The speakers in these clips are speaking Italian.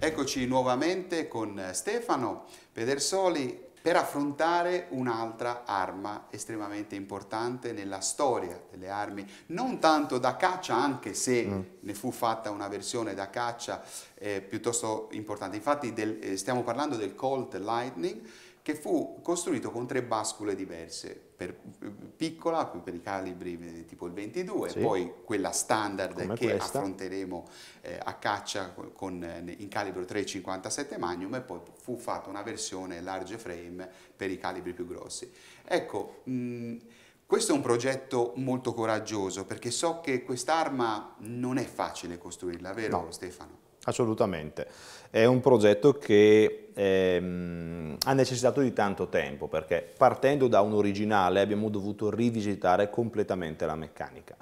Eccoci nuovamente con eh, Stefano Pedersoli per affrontare un'altra arma estremamente importante nella storia delle armi, non tanto da caccia, anche se mm. ne fu fatta una versione da caccia eh, piuttosto importante. Infatti del, eh, stiamo parlando del Colt Lightning che fu costruito con tre bascule diverse, per, piccola, per i calibri eh, tipo il 22, sì. poi quella standard Come che questa. affronteremo eh, a caccia con, con, eh, in calibro 3,57 Magnum e poi fu fatta una versione large frame per i calibri più grossi. Ecco, mh, questo è un progetto molto coraggioso perché so che quest'arma non è facile costruirla, vero no, Stefano? Assolutamente, è un progetto che ehm, ha necessitato di tanto tempo perché partendo da un originale abbiamo dovuto rivisitare completamente la meccanica.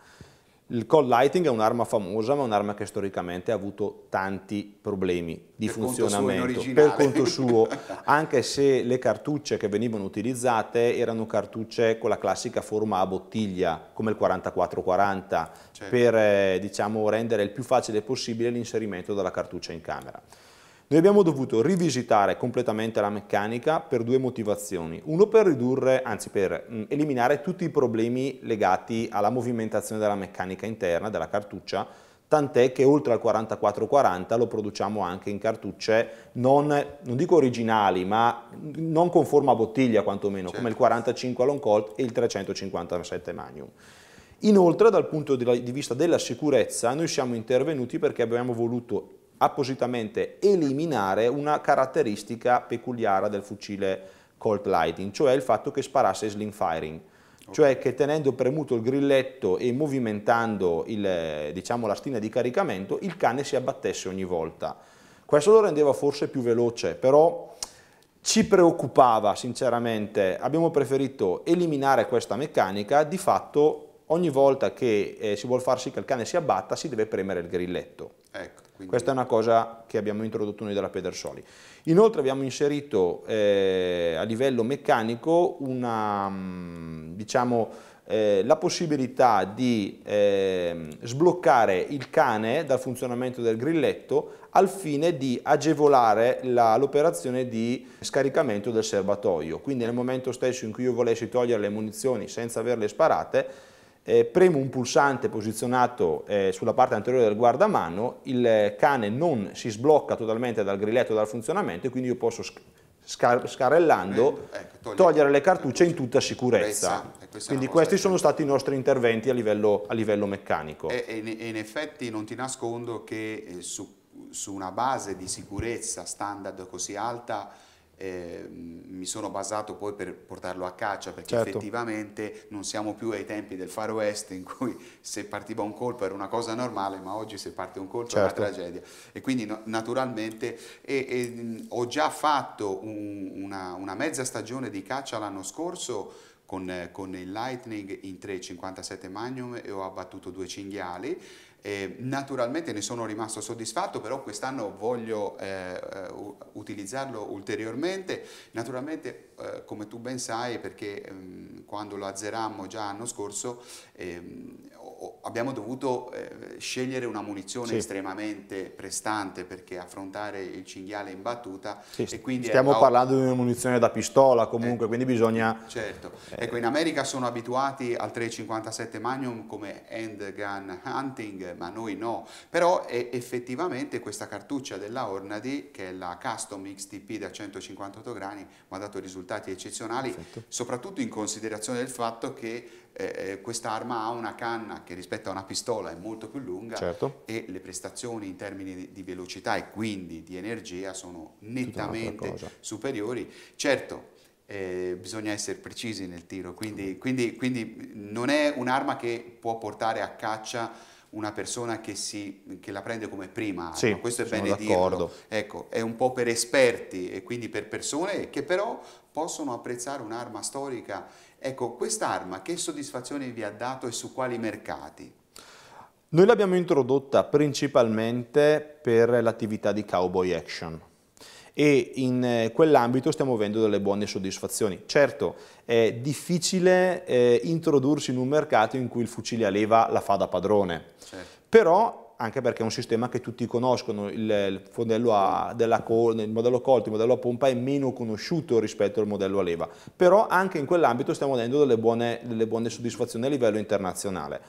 Il call lighting è un'arma famosa, ma un'arma che storicamente ha avuto tanti problemi di per funzionamento conto per conto suo, anche se le cartucce che venivano utilizzate erano cartucce con la classica forma a bottiglia, come il 4440, certo. per eh, diciamo, rendere il più facile possibile l'inserimento della cartuccia in camera. Noi abbiamo dovuto rivisitare completamente la meccanica per due motivazioni. Uno per ridurre, anzi per mm, eliminare tutti i problemi legati alla movimentazione della meccanica interna, della cartuccia, tant'è che oltre al 4440 lo produciamo anche in cartucce non, non dico originali, ma non con forma bottiglia quantomeno, certo. come il 45 certo. Long Colt e il 357 Magnum. Inoltre dal punto di vista della sicurezza noi siamo intervenuti perché abbiamo voluto appositamente eliminare una caratteristica peculiare del fucile Colt Lighting, cioè il fatto che sparasse sling firing, okay. cioè che tenendo premuto il grilletto e movimentando il, diciamo, la stina di caricamento il cane si abbattesse ogni volta. Questo lo rendeva forse più veloce, però ci preoccupava sinceramente, abbiamo preferito eliminare questa meccanica, di fatto ogni volta che eh, si vuole far sì che il cane si abbatta si deve premere il grilletto. Ecco. Quindi... Questa è una cosa che abbiamo introdotto noi della Pedersoli. Inoltre abbiamo inserito eh, a livello meccanico una, mm, diciamo, eh, la possibilità di eh, sbloccare il cane dal funzionamento del grilletto al fine di agevolare l'operazione di scaricamento del serbatoio. Quindi nel momento stesso in cui io volessi togliere le munizioni senza averle sparate, eh, premo un pulsante posizionato eh, sulla parte anteriore del guardamano, il cane non si sblocca totalmente dal grilletto dal funzionamento e quindi io posso scar scarellando ecco, togliere, le cartucce in tutta sicurezza. Quindi questi sono stati i nostri interventi a livello, a livello meccanico. E, e, in effetti non ti nascondo che eh, su, su una base di sicurezza standard così alta eh, mi sono basato poi per portarlo a caccia perché certo. effettivamente non siamo più ai tempi del Far West in cui se partiva un colpo era una cosa normale ma oggi se parte un colpo certo. è una certo. tragedia e quindi no, naturalmente e, e, ho già fatto un, una, una mezza stagione di caccia l'anno scorso con, con, il Lightning in 3,57 Magnum e ho abbattuto due cinghiali naturalmente ne sono rimasto soddisfatto, però quest'anno voglio eh, utilizzarlo ulteriormente. Naturalmente, eh, come tu ben sai, perché ehm, quando lo azzerammo già l'anno scorso, ehm, abbiamo dovuto eh, scegliere una munizione sì. estremamente prestante perché affrontare il cinghiale in battuta sì, e quindi stiamo è... parlando di una munizione da pistola comunque eh, quindi bisogna certo eh. ecco in America sono abituati al 357 Magnum come handgun hunting ma noi no però effettivamente questa cartuccia della Ornady che è la custom XTP da 158 grani mi ha dato risultati eccezionali Perfetto. soprattutto in considerazione del fatto che eh, eh, quest'arma ha una canna che rispetto a una pistola è molto più lunga certo. e le prestazioni in termini di, velocità e quindi di energia sono nettamente superiori. Certo, eh, bisogna essere precisi nel tiro, quindi, certo. quindi, quindi non è un'arma che può portare a caccia una persona che, si, che, la prende come prima sì, arma. questo è bene dirlo. Ecco, è un po' per esperti e quindi per persone che però possono apprezzare un'arma storica Ecco, quest'arma che soddisfazioni vi ha dato e su quali mercati? Noi l'abbiamo introdotta principalmente per l'attività di cowboy action e in eh, quell'ambito stiamo avendo delle buone soddisfazioni. Certo, è difficile eh, introdursi in un mercato in cui il fucile a leva la fa da padrone, certo. però anche perché è un sistema che tutti conoscono, il, il modello a, della, il modello colto, il modello a pompa è meno conosciuto rispetto al modello a leva, però anche in quell'ambito stiamo dando delle delle buone soddisfazioni a livello internazionale.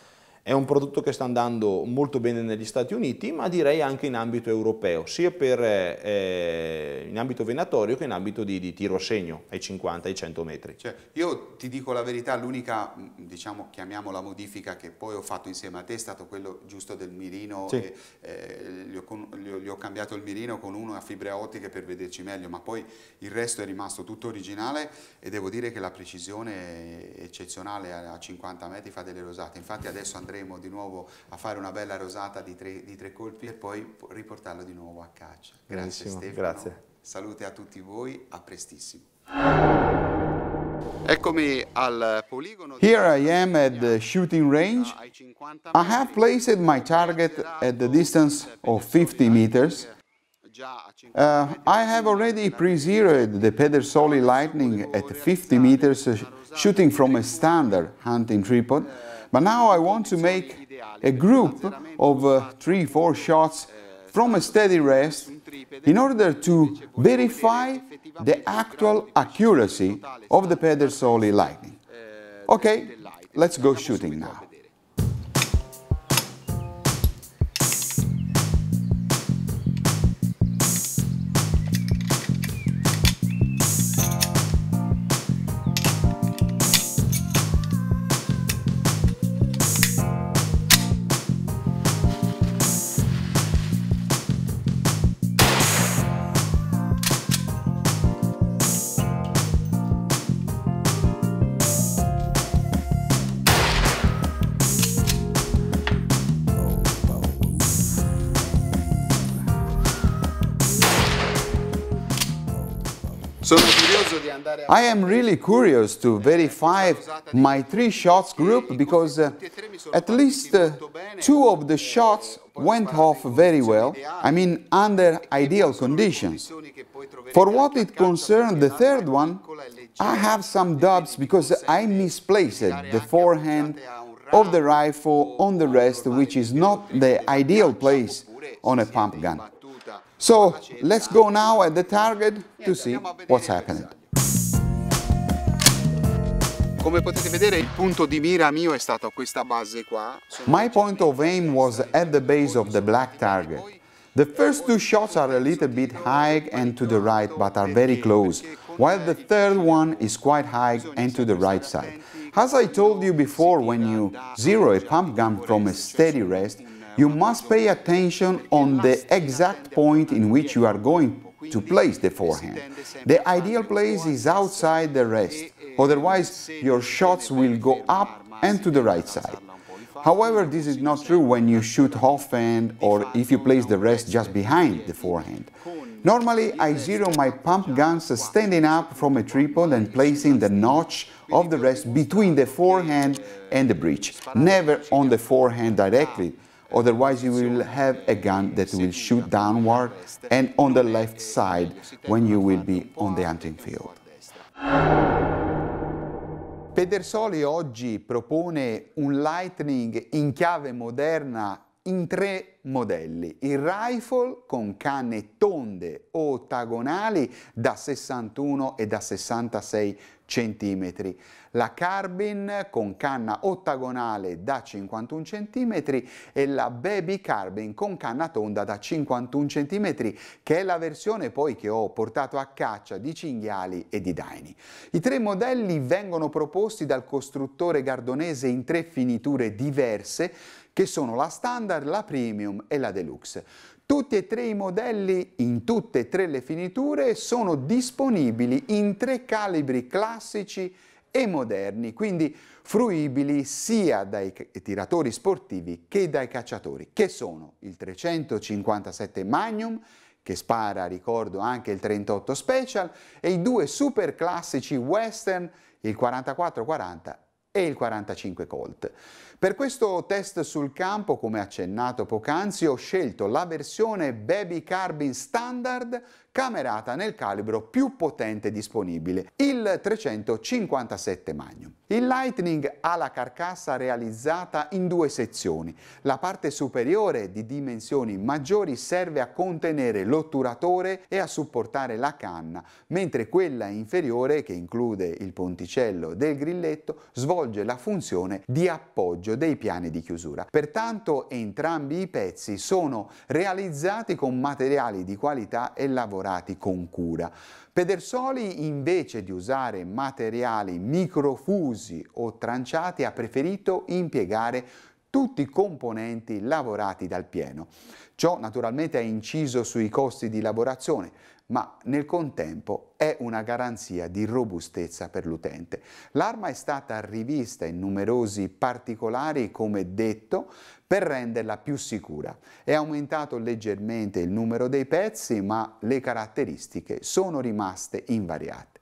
È un prodotto che sta andando molto bene negli Stati Uniti, ma direi anche in ambito europeo, sia per, eh, in ambito venatorio che in ambito di, di tiro a segno ai 50, ai 100 metri. Cioè, io ti dico la verità, l'unica, diciamo, chiamiamola modifica che poi ho fatto insieme a te è stato quello giusto del mirino. Sì. E, eh, gli, ho, gli, ho, gli, ho, cambiato il mirino con uno a fibre ottiche per vederci meglio, ma poi il resto è rimasto tutto originale e devo dire che la precisione è eccezionale, a 50 metri fa delle rosate. Infatti adesso andremo andremo di nuovo a fare una bella rosata di tre, di tre colpi e poi riportarlo di nuovo a caccia. Grazie Benissimo, Stefano. Grazie. Salute a tutti voi, a prestissimo. Eccomi Here I am at the shooting range. I have placed my target at the distance of 50 meters. Uh, I have already pre-zeroed the Pedersoli Lightning at 50 meters, uh, shooting from a standard hunting tripod. Eh, But now I want to make a group of uh, three, four shots from a steady rest in order to verify the actual accuracy of the Pedersoli lightning. Okay, let's go shooting now. I am really curious to verify my three shots group because uh, at least uh, two of the shots went off very well, I mean under ideal conditions. For what it concerns, the third one, I have some doubts because I misplaced the forehand of the rifle on the rest, which is not the ideal place on a pump gun. So let's go now at the target to see what's happening. Come potete vedere il punto di mira mio è stato questa base qua. My point of aim was at the base of the black target. The first two shots are a little bit high and to the right but are very close, while the third one is quite high and to the right side. As I told you before, when you zero a pump gun from a steady rest, you must pay attention on the exact point in which you are going to place the forehand. The ideal place is outside the rest, Otherwise, your shots will go up and to the right side. However, this is not true when you shoot offhand or if you place the rest just behind the forehand. Normally, I zero my pump guns standing up from a tripod and placing the notch of the rest between the forehand and the breech, never on the forehand directly, otherwise you will have a gun that will shoot downward and on the left side when you will be on the hunting field. Pedersoli oggi propone un Lightning in chiave moderna in tre modelli. Il rifle con canne tonde ottagonali da 61 e da 66 mm cm. La carbine con canna ottagonale da 51 cm e la Baby carbine con canna tonda da 51 cm che è la versione poi che ho portato a caccia di cinghiali e di daini. I tre modelli vengono proposti dal costruttore gardonese in tre finiture diverse che sono la standard, la premium e la deluxe. Tutti e tre i modelli, in tutte e tre le finiture, sono disponibili in tre calibri classici e moderni, quindi fruibili sia dai tiratori sportivi che dai cacciatori, che sono il 357 Magnum, che spara, ricordo, anche il 38 Special, e i due super classici Western, il 4440 e il 45 Colt. Per questo test sul campo, come accennato poc'anzi, ho scelto la versione Baby Carbine Standard camerata nel calibro più potente disponibile, il 357 Magnum. Il Lightning ha la carcassa realizzata in due sezioni. La parte superiore di dimensioni maggiori serve a contenere l'otturatore e a supportare la canna, mentre quella inferiore, che include il ponticello del grilletto, svolge la funzione di appoggio dei piani di chiusura. Pertanto entrambi i pezzi sono realizzati con materiali di qualità e lavorati lavorati con cura. Pedersoli invece di usare materiali microfusi o tranciati ha preferito impiegare tutti i componenti lavorati dal pieno. Ciò naturalmente ha inciso sui costi di lavorazione, ma nel contempo è una garanzia di robustezza per l'utente. L'arma è stata rivista in numerosi particolari, come detto, per renderla più sicura. È aumentato leggermente il numero dei pezzi, ma le caratteristiche sono rimaste invariate.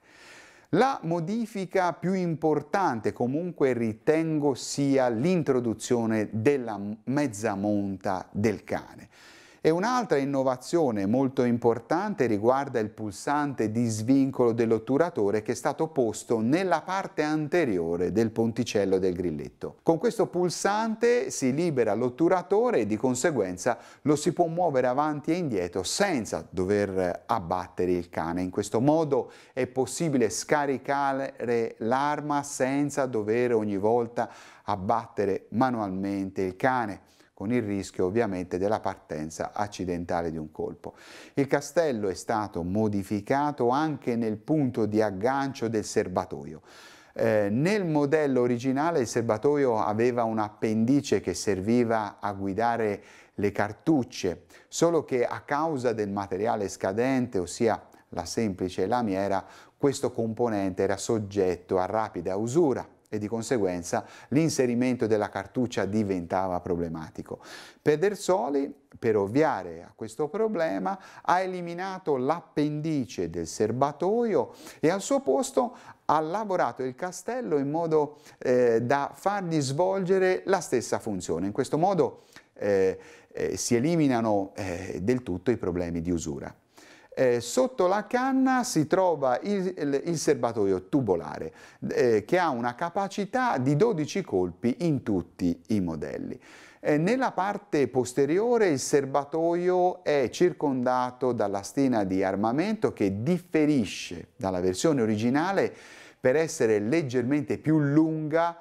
La modifica più importante comunque ritengo sia l'introduzione della mezza monta del cane. E un'altra innovazione molto importante riguarda il pulsante di svincolo dell'otturatore che è stato posto nella parte anteriore del ponticello del grilletto. Con questo pulsante si libera l'otturatore e di conseguenza lo si può muovere avanti e indietro senza dover abbattere il cane. In questo modo è possibile scaricare l'arma senza dover ogni volta abbattere manualmente il cane con il rischio ovviamente della partenza accidentale di un colpo. Il castello è stato modificato anche nel punto di aggancio del serbatoio. Eh, nel modello originale il serbatoio aveva un appendice che serviva a guidare le cartucce, solo che a causa del materiale scadente, ossia la semplice lamiera, questo componente era soggetto a rapida usura e di conseguenza l'inserimento della cartuccia diventava problematico. Pedersoli, per ovviare a questo problema, ha eliminato l'appendice del serbatoio e al suo posto ha lavorato il castello in modo eh, da fargli svolgere la stessa funzione. In questo modo eh, eh, si eliminano eh, del tutto i problemi di usura eh, sotto la canna si trova il, il serbatoio tubolare eh, che ha una capacità di 12 colpi in tutti i modelli. Eh, nella parte posteriore il serbatoio è circondato dalla lastina di armamento che differisce dalla versione originale per essere leggermente più lunga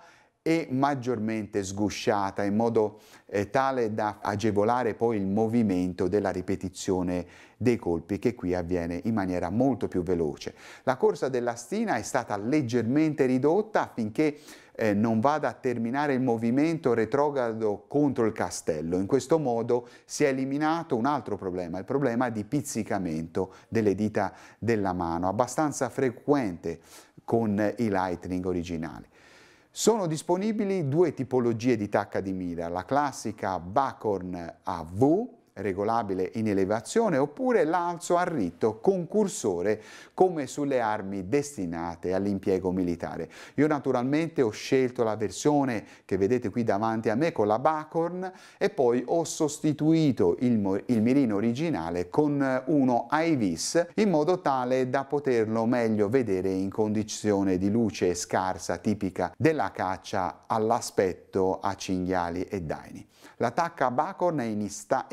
e maggiormente sgusciata in modo eh, tale da agevolare poi il movimento della ripetizione dei colpi che qui avviene in maniera molto più veloce. La corsa della stina è stata leggermente ridotta affinché eh, non vada a terminare il movimento retrogrado contro il castello. In questo modo si è eliminato un altro problema, il problema di pizzicamento delle dita della mano, abbastanza frequente con i Lightning originali. Sono disponibili due tipologie di tacca di mira, la classica Bacorn AV regolabile in elevazione oppure l'alzo al rito concursore come sulle armi destinate all'impiego militare. Io naturalmente ho scelto la versione che vedete qui davanti a me con la Bacorn e poi ho sostituito il, il mirino originale con uno IVIS in modo tale da poterlo meglio vedere in condizione di luce scarsa tipica della caccia all'aspetto a cinghiali e daini. L'attacca a Bacon è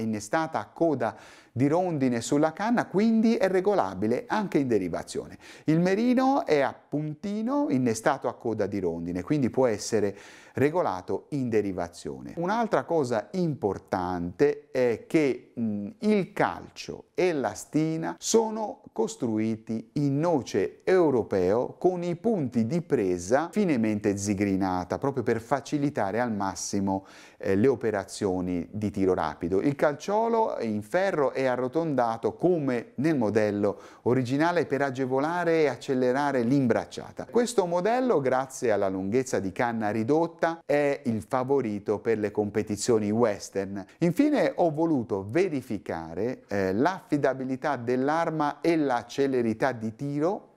innestata a coda di rondine sulla canna, quindi è regolabile anche in derivazione. Il merino è a puntino innestato a coda di rondine, quindi può essere regolato in derivazione. Un'altra cosa importante è che mh, il calcio e la stina sono costruiti in noce europeo con i punti di presa finemente zigrinata proprio per facilitare al massimo eh, le operazioni di tiro rapido. Il calciolo in ferro è arrotondato come nel modello originale per agevolare e accelerare l'imbracciata. Questo modello grazie alla lunghezza di canna ridotta volta è il favorito per le competizioni western. Infine ho voluto verificare eh, l'affidabilità dell'arma e la celerità di tiro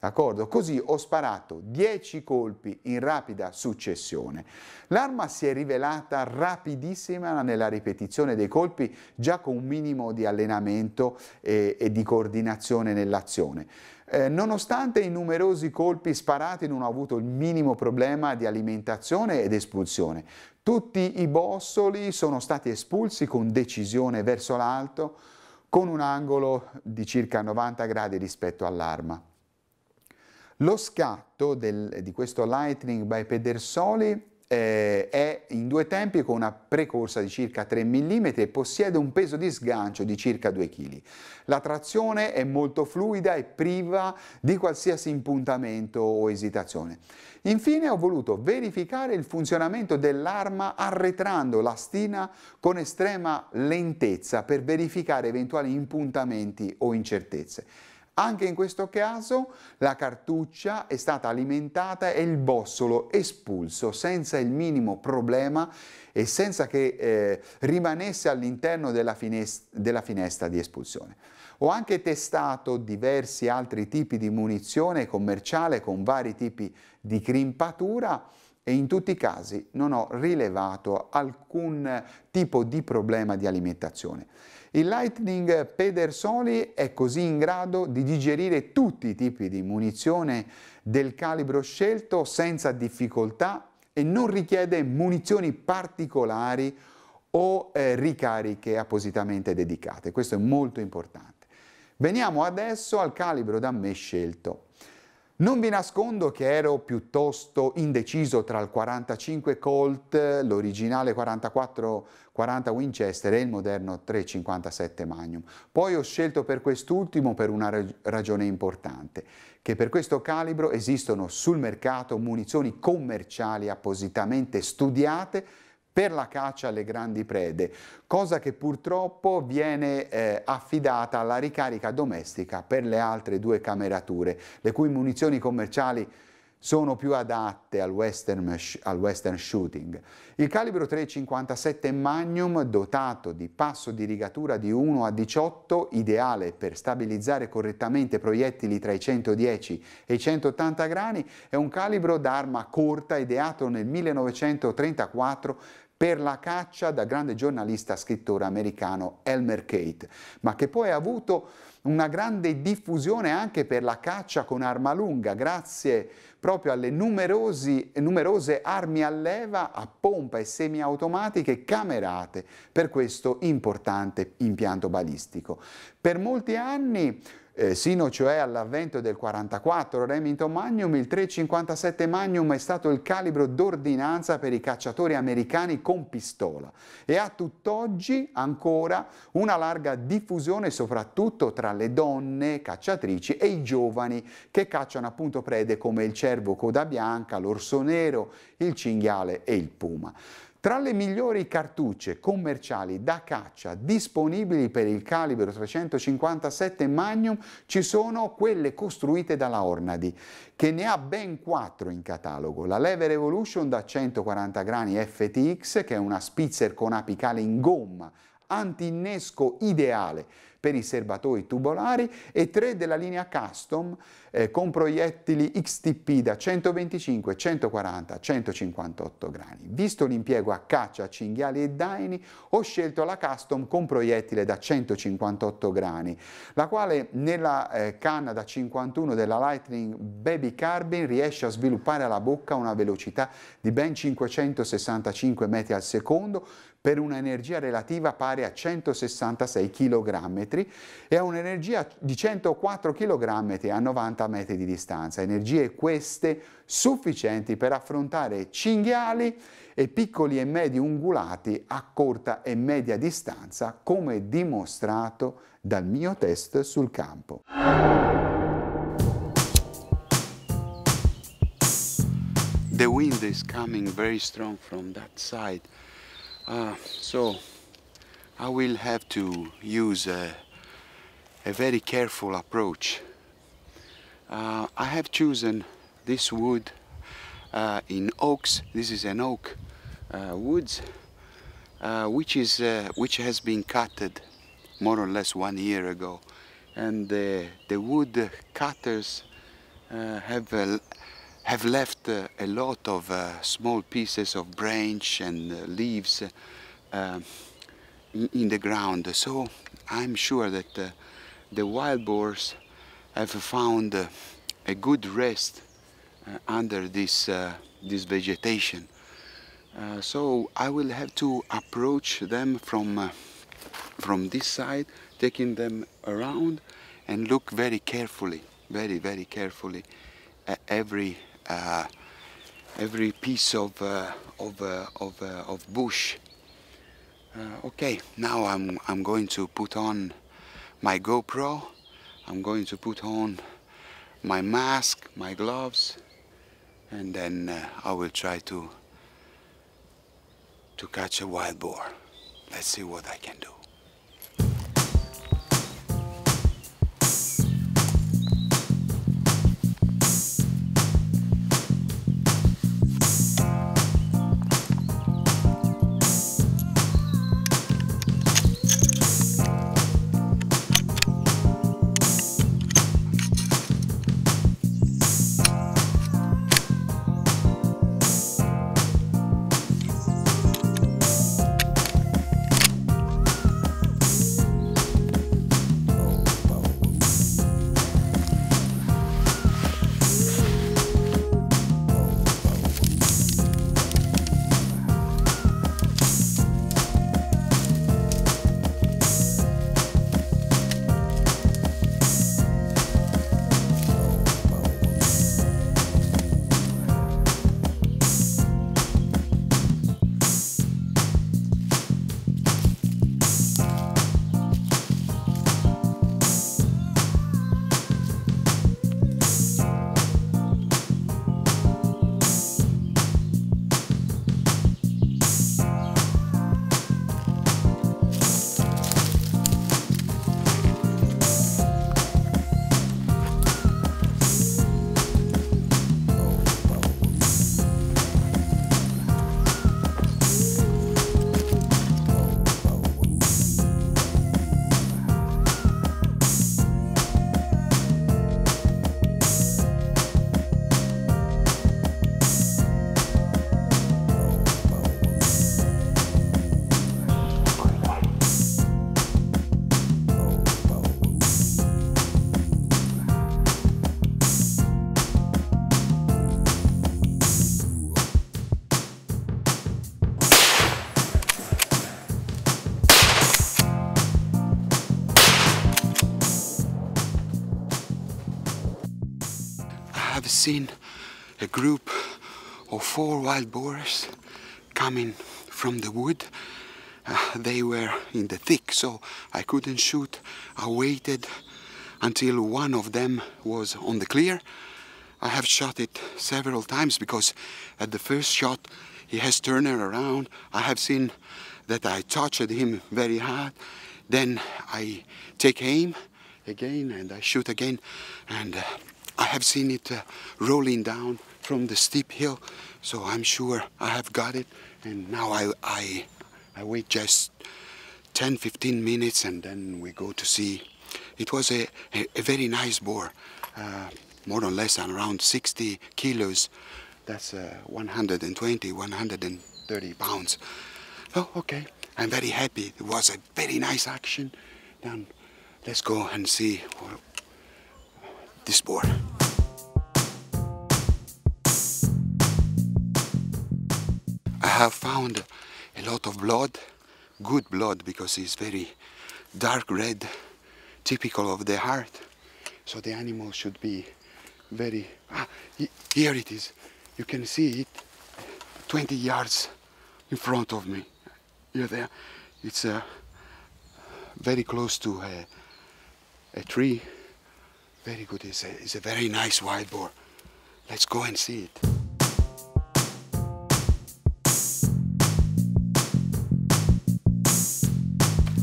D'accordo? Così ho sparato 10 colpi in rapida successione. L'arma si è rivelata rapidissima nella ripetizione dei colpi, già con un minimo di allenamento e, eh, e di coordinazione nell'azione. Eh, nonostante i numerosi colpi sparati non ha avuto il minimo problema di alimentazione ed espulsione. Tutti i bossoli sono stati espulsi con decisione verso l'alto, con un angolo di circa 90 gradi rispetto all'arma. Lo scatto del, di questo Lightning by Pedersoli eh, è in due tempi con una precorsa di circa 3 mm e possiede un peso di sgancio di circa 2 kg. La trazione è molto fluida e priva di qualsiasi impuntamento o esitazione. Infine ho voluto verificare il funzionamento dell'arma arretrando la stina con estrema lentezza per verificare eventuali impuntamenti o incertezze. Anche in questo caso la cartuccia è stata alimentata e il bossolo espulso senza il minimo problema e senza che eh, rimanesse all'interno della, finest della finestra di espulsione. Ho anche testato diversi altri tipi di munizione commerciale con vari tipi di crimpatura e in tutti i casi non ho rilevato alcun tipo di problema di alimentazione. Il Lightning Pedersoli è così in grado di digerire tutti i tipi di munizione del calibro scelto senza difficoltà e non richiede munizioni particolari o eh, ricariche appositamente dedicate. Questo è molto importante. Veniamo adesso al calibro da me scelto. Non vi nascondo che ero piuttosto indeciso tra il 45 Colt, l'originale 44-40 Winchester e il moderno 357 Magnum. Poi ho scelto per quest'ultimo per una ragione importante, che per questo calibro esistono sul mercato munizioni commerciali appositamente studiate per la caccia alle grandi prede, cosa che purtroppo viene eh, affidata alla ricarica domestica per le altre due camerature, le cui munizioni commerciali sono più adatte al western, al western, shooting. Il calibro 3,57 Magnum, dotato di passo di rigatura di 1 a 18, ideale per stabilizzare correttamente proiettili tra i 110 e i 180 grani, è un calibro d'arma corta ideato nel 1934 per la caccia da grande giornalista scrittore americano Elmer Kate, ma che poi ha avuto una grande diffusione anche per la caccia con arma lunga, grazie proprio alle numerosi, numerose armi a leva a pompa e semiautomatiche camerate per questo importante impianto balistico. Per molti anni eh, sino cioè all'avvento del 44 Remington Magnum, il 357 Magnum è stato il calibro d'ordinanza per i cacciatori americani con pistola e ha tutt'oggi ancora una larga diffusione soprattutto tra le donne cacciatrici e i giovani che cacciano appunto prede come il cervo coda bianca, l'orso nero, il cinghiale e il puma. Tra le migliori cartucce commerciali da caccia disponibili per il calibro 357 Magnum ci sono quelle costruite dalla Hornady, che ne ha ben 4 in catalogo. La Lever Evolution da 140 grani FTX, che è una spitzer con apicale in gomma, antinnesco ideale per i serbatoi tubolari e tre della linea Custom eh, con proiettili XTP da 125, 140 158 grani. Visto l'impiego a caccia, cinghiali e daini, ho scelto la Custom con proiettile da 158 grani, la quale nella eh, canna da 51 della Lightning Baby Carbine riesce a sviluppare alla bocca una velocità di ben 565 metri al secondo, per un'energia relativa pari a 166 kg e a un'energia di 104 kg a 90 metri di distanza. Energie queste sufficienti per affrontare cinghiali e piccoli e medi ungulati a corta e media distanza, come dimostrato dal mio test sul campo. The wind is coming very strong from that side. Uh, so I will have to use a, a very careful approach. Uh, I have chosen this wood uh, in oaks. This is an oak woods, which is which has been cutted more or less one year ago, and the wood cutters have have left uh, a lot of uh, small pieces of branch and uh, leaves uh, in, in, the ground. So I'm sure that uh, the wild boars have found uh, a good rest under this, this vegetation. so I will have to approach them from, from this side, taking them around and look very carefully, very, very carefully at every uh, every piece of uh, of uh, of, of bush. okay, now I'm I'm going to put on my GoPro. I'm going to put on my mask, my gloves, and then I will try to to catch a wild boar. Let's see what I can do. seen a group of four wild boars coming from the wood. Uh, they were in the thick, so I couldn't shoot. I waited until one of them was on the clear. I have shot it several times because at the first shot he has turned around. I have seen that I tortured him very hard. Then I take aim again and I shoot again and uh, I have seen it uh, rolling down from the steep hill, so I'm sure I have got it. And now I, I, I wait just 10-15 minutes and then we go to see. It was a, a, a very nice boar, uh, more or less around 60 kilos. That's uh, 120, 130 pounds. Oh, okay. I'm very happy. It was a very nice action. Then let's go and see this board. I have found a lot of blood, good blood because it's very dark red, typical of the heart. So the animal should be very... Ah, here it is. You can see it 20 yards in front of me. Here there. It's uh, very close to a, a tree very good. It's a, it's a very nice wild boar. Let's go and see it.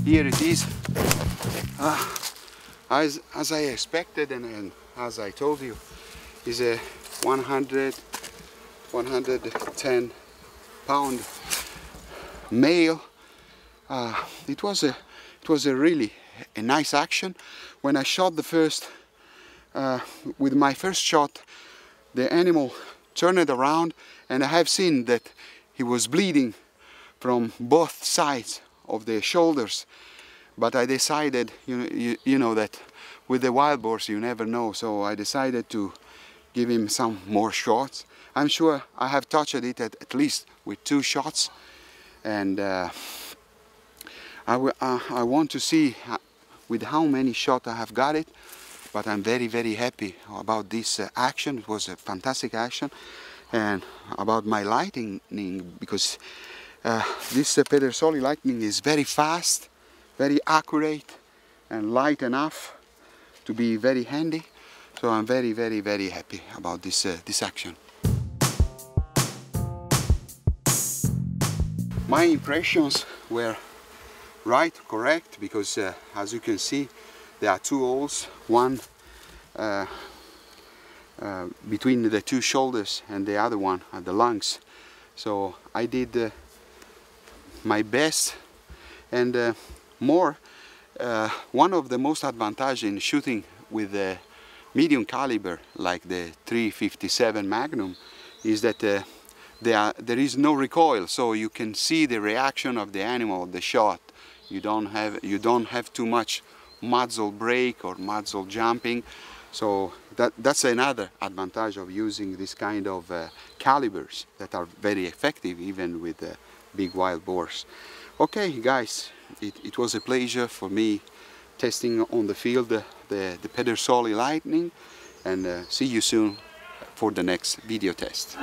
Here it is. Ah, as, as I expected and, and as I told you, is a 100, 110 pound male. Uh, ah, it was a, it was a really a nice action. When I shot the first uh, with my first shot the animal turned around and I have seen that he was bleeding from both sides of the shoulders but I decided you know, you, you know that with the wild boars you never know so I decided to give him some more shots I'm sure I have touched it at, at least with two shots and uh, I, uh, I want to see uh, with how many shots I have got it but I'm very very happy about this uh, action it was a fantastic action and about my lightning because uh, this uh, Pedersoli lightning is very fast very accurate and light enough to be very handy so I'm very very very happy about this uh, this action my impressions were right correct because uh, as you can see there are two holes, one uh, uh, between the two shoulders and the other one at the lungs. So I did uh, my best and uh, more. Uh, one of the most advantages in shooting with a medium caliber like the 357 Magnum is that uh, there, are, there is no recoil so you can see the reaction of the animal the shot you don't have you don't have too much muzzle brake or muzzle jumping. So that, that's another advantage of using this kind of uh, calibers that are very effective even with uh, big wild boars. Okay guys, it, it, was a pleasure for me testing on the field the, uh, the, the Pedersoli Lightning and uh, see you soon for the next video test.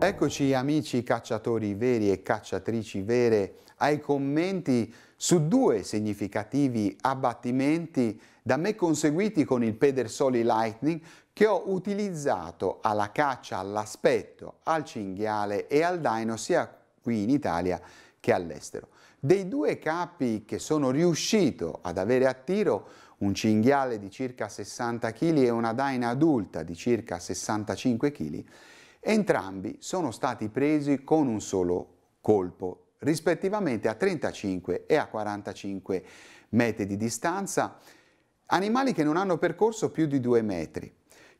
Eccoci amici cacciatori veri e cacciatrici vere ai commenti su due significativi abbattimenti da me conseguiti con il Pedersoli Lightning che ho utilizzato alla caccia all'aspetto, al cinghiale e al daino sia qui in Italia che all'estero. Dei due capi che sono riuscito ad avere a tiro, un cinghiale di circa 60 kg e una daina adulta di circa 65 kg, entrambi sono stati presi con un solo colpo rispettivamente a 35 e a 45 metri di distanza, animali che non hanno percorso più di 2 metri.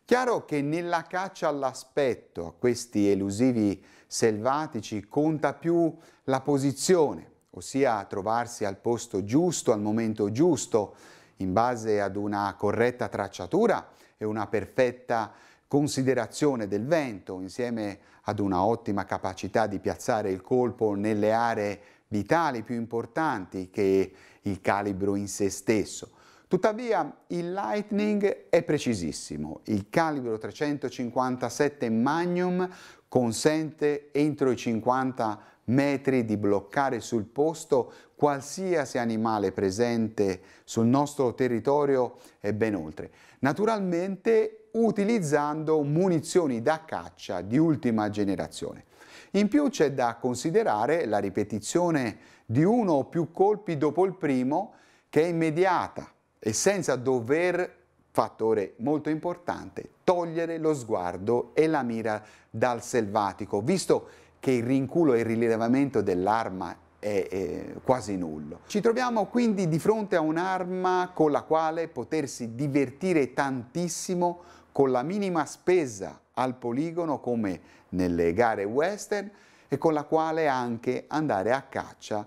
Chiaro che nella caccia all'aspetto a questi elusivi selvatici conta più la posizione, ossia trovarsi al posto giusto, al momento giusto, in base ad una corretta tracciatura e una perfetta considerazione del vento insieme ad una ottima capacità di piazzare il colpo nelle aree vitali più importanti che il calibro in sé stesso. Tuttavia il Lightning è precisissimo, il calibro 357 Magnum consente entro i 50 metri di bloccare sul posto qualsiasi animale presente sul nostro territorio e ben oltre. Naturalmente utilizzando munizioni da caccia di ultima generazione. In più c'è da considerare la ripetizione di uno o più colpi dopo il primo che è immediata e senza dover, fattore molto importante, togliere lo sguardo e la mira dal selvatico, visto che il rinculo e il rilevamento dell'arma è, è, quasi nullo. Ci troviamo quindi di fronte a un'arma con la quale potersi divertire tantissimo con la minima spesa al poligono come nelle gare western e con la quale anche andare a caccia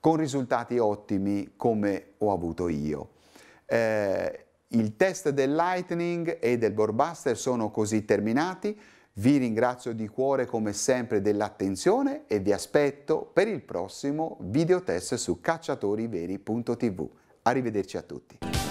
con risultati ottimi come ho avuto io. Eh, il test del Lightning e del Borbuster sono così terminati, vi ringrazio di cuore come sempre dell'attenzione e vi aspetto per il prossimo videotest su cacciatoriveri.tv. Arrivederci a tutti.